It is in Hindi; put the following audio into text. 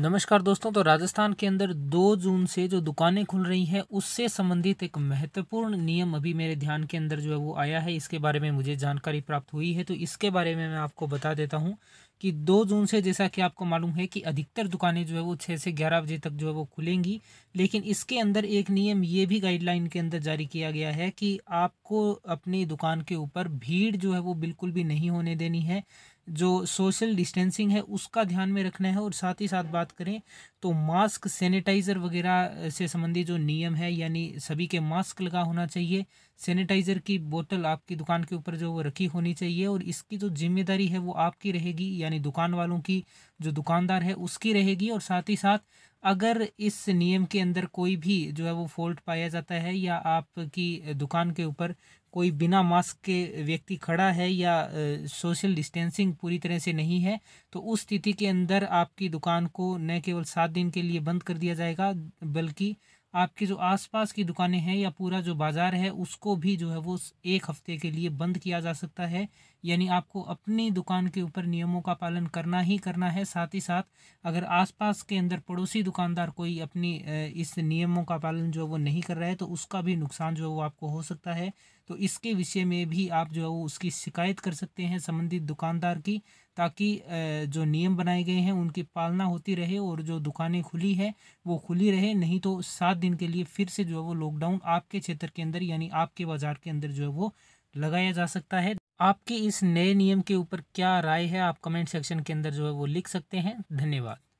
नमस्कार दोस्तों तो राजस्थान के अंदर दो जून से जो दुकानें खुल रही हैं उससे संबंधित एक महत्वपूर्ण नियम अभी मेरे ध्यान के अंदर जो है वो आया है इसके बारे में मुझे जानकारी प्राप्त हुई है तो इसके बारे में मैं आपको बता देता हूं कि दो जून से जैसा कि आपको मालूम है कि अधिकतर दुकानें जो है वो छः से ग्यारह बजे तक जो है वो खुलेंगी लेकिन इसके अंदर एक नियम ये भी गाइडलाइन के अंदर जारी किया गया है कि आपको अपनी दुकान के ऊपर भीड़ जो है वो बिल्कुल भी नहीं होने देनी है जो सोशल डिस्टेंसिंग है उसका ध्यान में रखना है और साथ ही साथ बात करें तो मास्क सैनिटाइज़र वगैरह से संबंधित जो नियम है यानी सभी के मास्क लगा होना चाहिए सैनिटाइज़र की बोतल आपकी दुकान के ऊपर जो वो रखी होनी चाहिए और इसकी जो जिम्मेदारी है वो आपकी रहेगी यानी दुकान वालों की जो दुकानदार है उसकी रहेगी और साथ ही साथ अगर इस नियम के अंदर कोई भी जो है वो फॉल्ट पाया जाता है या आपकी दुकान के ऊपर कोई बिना मास्क के व्यक्ति खड़ा है या सोशल डिस्टेंसिंग पूरी तरह से नहीं है तो उस स्थिति के अंदर आपकी दुकान को न केवल सात दिन के लिए बंद कर दिया जाएगा बल्कि आपके जो आसपास की दुकानें हैं या पूरा जो बाज़ार है उसको भी जो है वो एक हफ़्ते के लिए बंद किया जा सकता है यानी आपको अपनी दुकान के ऊपर नियमों का पालन करना ही करना है साथ ही साथ अगर आसपास के अंदर पड़ोसी दुकानदार कोई अपनी इस नियमों का पालन जो है वो नहीं कर रहा है तो उसका भी नुकसान जो है वो आपको हो सकता है तो इसके विषय में भी आप जो है वो उसकी शिकायत कर सकते हैं संबंधित दुकानदार की ताकि जो नियम बनाए गए हैं उनकी पालना होती रहे और जो दुकानें खुली है वो खुली रहे नहीं तो सात दिन के लिए फिर से जो है वो लॉकडाउन आपके क्षेत्र के अंदर यानी आपके बाज़ार के अंदर जो है वो लगाया जा सकता है आपके इस नए नियम के ऊपर क्या राय है आप कमेंट सेक्शन के अंदर जो है वो लिख सकते हैं धन्यवाद